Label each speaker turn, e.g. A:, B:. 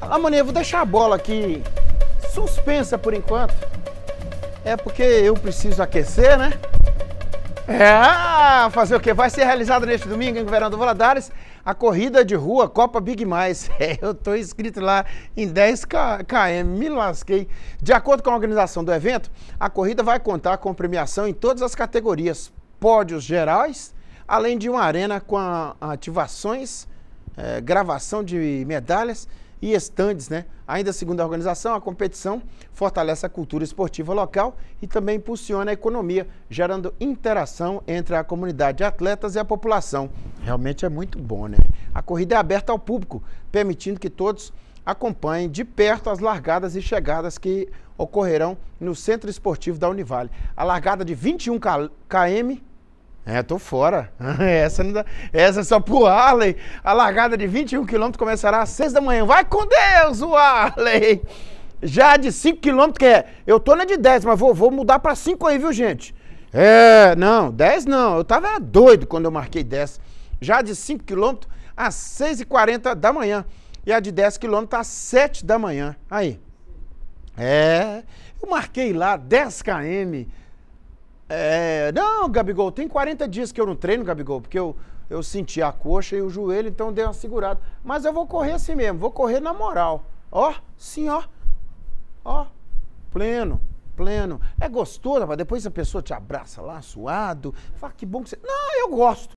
A: Ah, vou deixar a bola aqui suspensa por enquanto. É porque eu preciso aquecer, né? É, fazer o quê? Vai ser realizado neste domingo em Governador Valadares a corrida de rua Copa Big Mais. É, eu tô inscrito lá em 10 km, me lasquei. De acordo com a organização do evento, a corrida vai contar com premiação em todas as categorias, pódios gerais, além de uma arena com ativações, é, gravação de medalhas e estandes, né? Ainda segundo a organização, a competição fortalece a cultura esportiva local e também impulsiona a economia, gerando interação entre a comunidade de atletas e a população. Realmente é muito bom, né? A corrida é aberta ao público, permitindo que todos acompanhem de perto as largadas e chegadas que ocorrerão no Centro Esportivo da Univale. A largada de 21 km é, tô fora. Essa, não dá, essa é só pro Arley. A largada de 21 quilômetros começará às 6 da manhã. Vai com Deus, o Arley! Já de 5 quilômetros, que é. Eu tô na de 10, mas vou, vou mudar pra 5 aí, viu, gente? É, não, 10 não. Eu tava doido quando eu marquei 10. Já de 5 quilômetros às 6h40 da manhã. E a de 10 quilômetros às 7 da manhã. Aí. É, eu marquei lá 10 km é, não, Gabigol, tem 40 dias que eu não treino, Gabigol, porque eu, eu senti a coxa e o joelho, então deu uma segurada. Mas eu vou correr assim mesmo, vou correr na moral. Ó, sim, ó. Ó, pleno, pleno. É gostoso, mas depois a pessoa te abraça lá, suado. Fala, que bom que você. Não, eu gosto.